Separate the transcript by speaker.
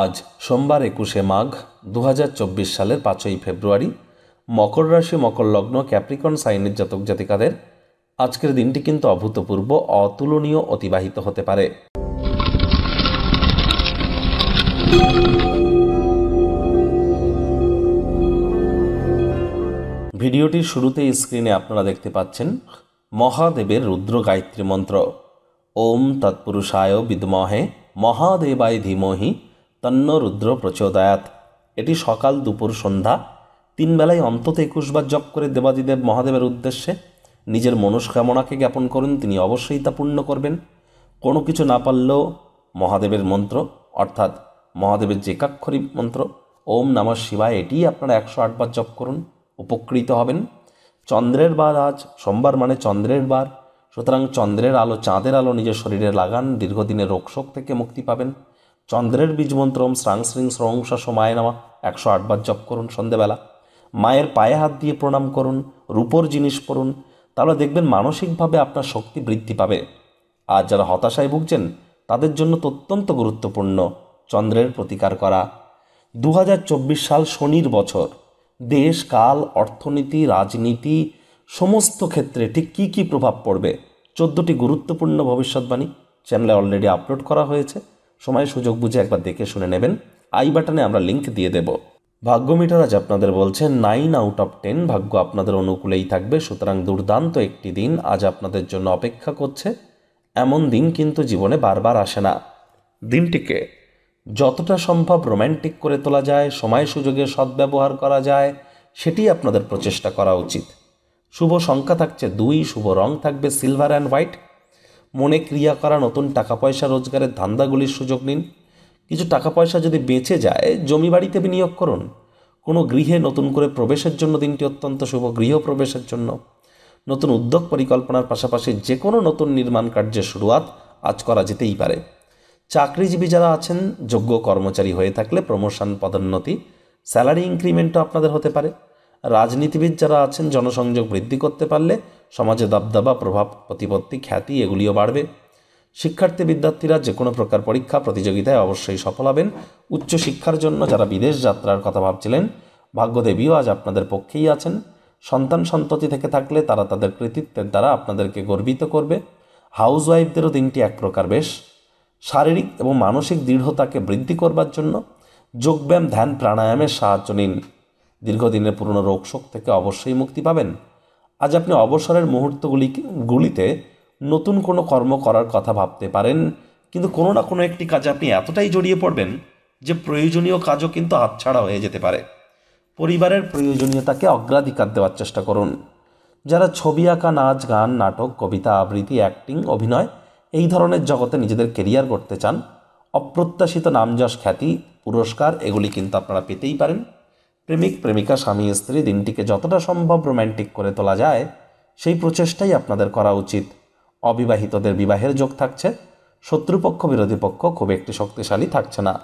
Speaker 1: আজ সোমবার একুশে মাঘ দু সালের পাঁচই ফেব্রুয়ারি মকর রাশি মকর লগ্ন ক্যাপ্রিকন সাইনের জাতক জাতিকাদের আজকের দিনটি কিন্তু অভূতপূর্ব অতুলনীয় অতিবাহিত হতে পারে ভিডিওটির শুরুতে স্ক্রিনে আপনারা দেখতে পাচ্ছেন মহাদেবের রুদ্র গায়ত্রী মন্ত্র ওম তৎপুরুষায় বিদমহে মহাদেবায় ধীমহি তন্ন রুদ্র প্রচোদয়াত এটি সকাল দুপুর সন্ধ্যা তিন বেলায় অন্তত একুশবার জপ করে দেবাদিদেব মহাদেবের উদ্দেশ্যে নিজের মনস্কামনাকে জ্ঞাপন করুন তিনি অবশ্যই তা পূর্ণ করবেন কোনো কিছু না পারলেও মহাদেবের মন্ত্র অর্থাৎ মহাদেবের কাক্ষরী মন্ত্র ওম নম শিবায় এটি আপনারা একশো আটবার জপ করুন উপকৃত হবেন চন্দ্রের বার আজ সোমবার মানে চন্দ্রের বার সুতরাং চন্দ্রের আলো চাঁদের আলো নিজের শরীরে লাগান দীর্ঘদিনের রোগশোক থেকে মুক্তি পাবেন চন্দ্রের বীজ মন্ত্রম শ্রাং শ্রীং স্রংসা সময় নামা একশো আটবার জপ করুন সন্ধেবেলা মায়ের পায়ে হাত দিয়ে প্রণাম করুন রূপর জিনিস পড়ুন তাহলে দেখবেন মানসিকভাবে আপনার শক্তি বৃদ্ধি পাবে আর যারা হতাশায় ভুগছেন তাদের জন্য তো অত্যন্ত গুরুত্বপূর্ণ চন্দ্রের প্রতিকার করা দু সাল শনির বছর দেশ কাল অর্থনীতি রাজনীতি সমস্ত ক্ষেত্রে ঠিক কী কী প্রভাব পড়বে চোদ্দোটি গুরুত্বপূর্ণ ভবিষ্যৎবাণী চ্যানেলে অলরেডি আপলোড করা হয়েছে সময় সুযোগ বুঝে একবার দেখে শুনে নেবেন আই বাটনে আমরা লিঙ্ক দিয়ে দেব ভাগ্য মিটার আজ আপনাদের বলছে নাইন আউট অফ টেন ভাগ্য আপনাদের অনুকূলেই থাকবে সুতরাং দুর্দান্ত একটি দিন আজ আপনাদের জন্য অপেক্ষা করছে এমন দিন কিন্তু জীবনে বারবার আসে না দিনটিকে যতটা সম্ভব রোম্যান্টিক করে তোলা যায় সময় সুযোগের সদ্ব্যবহার করা যায় সেটি আপনাদের প্রচেষ্টা করা উচিত শুভ সংখ্যা থাকছে দুই শুভ রং থাকবে সিলভার অ্যান্ড হোয়াইট মনে ক্রিয়া করা নতুন টাকা পয়সা রোজগারের ধান্দাগুলির সুযোগ নিন কিছু টাকা পয়সা যদি বেঁচে যায় জমি বাড়িতে বিনিয়োগ করুন কোনো গৃহে নতুন করে প্রবেশের জন্য দিনটি অত্যন্ত শুভ গৃহ প্রবেশের জন্য নতুন উদ্যোগ পরিকল্পনার পাশাপাশি যে কোনো নতুন নির্মাণ কার্যের শুরুয়াত আজ করা যেতেই পারে চাকরিজীবী যারা আছেন যোগ্য কর্মচারী হয়ে থাকলে প্রমোশন পদোন্নতি স্যালারি ইনক্রিমেন্টও আপনাদের হতে পারে রাজনীতিবিদ যারা আছেন জনসংযোগ বৃদ্ধি করতে পারলে সমাজে দাবদাবা প্রভাব প্রতিপত্তি খ্যাতি এগুলিও বাড়বে শিক্ষার্থী বিদ্যার্থীরা যে কোনো প্রকার পরীক্ষা প্রতিযোগিতায় অবশ্যই সফল হবেন উচ্চশিক্ষার জন্য যারা বিদেশ যাত্রার কথা ভাবছিলেন ভাগ্যদেবীও আজ আপনাদের পক্ষেই আছেন সন্তান সন্ততি থেকে থাকলে তারা তাদের কৃতিত্বের দ্বারা আপনাদেরকে গর্বিত করবে হাউস ওয়াইফদেরও দিনটি এক প্রকার বেশ শারীরিক এবং মানসিক দৃঢ়তাকে বৃদ্ধি করবার জন্য যোগব্যায়াম ধ্যান প্রাণায়ামের সাহায্য নিন দীর্ঘদিনের পুরনো রোগশোক থেকে অবশ্যই মুক্তি পাবেন আজ আপনি অবসরের মুহূর্তগুলি গুলিতে নতুন কোনো কর্ম করার কথা ভাবতে পারেন কিন্তু কোনো না কোনো একটি কাজে আপনি এতটাই জড়িয়ে পড়বেন যে প্রয়োজনীয় কাজও কিন্তু হাতছাড়া হয়ে যেতে পারে পরিবারের প্রয়োজনীয়তাকে অগ্রাধিকার দেওয়ার চেষ্টা করুন যারা ছবি আঁকা নাচ গান নাটক কবিতা আবৃত্তি অ্যাক্টিং অভিনয় এই ধরনের জগতে নিজেদের কেরিয়ার করতে চান অপ্রত্যাশিত নামযশ খ্যাতি পুরস্কার এগুলি কিন্তু আপনারা পেতেই পারেন প্রেমিক প্রেমিকা স্বামী স্ত্রী দিনটিকে যতটা সম্ভব রোম্যান্টিক করে তোলা যায় সেই প্রচেষ্টাই আপনাদের করা উচিত অবিবাহিতদের বিবাহের যোগ থাকছে শত্রুপক্ষ বিরোধী পক্ষ খুব একটি শক্তিশালী থাকছে না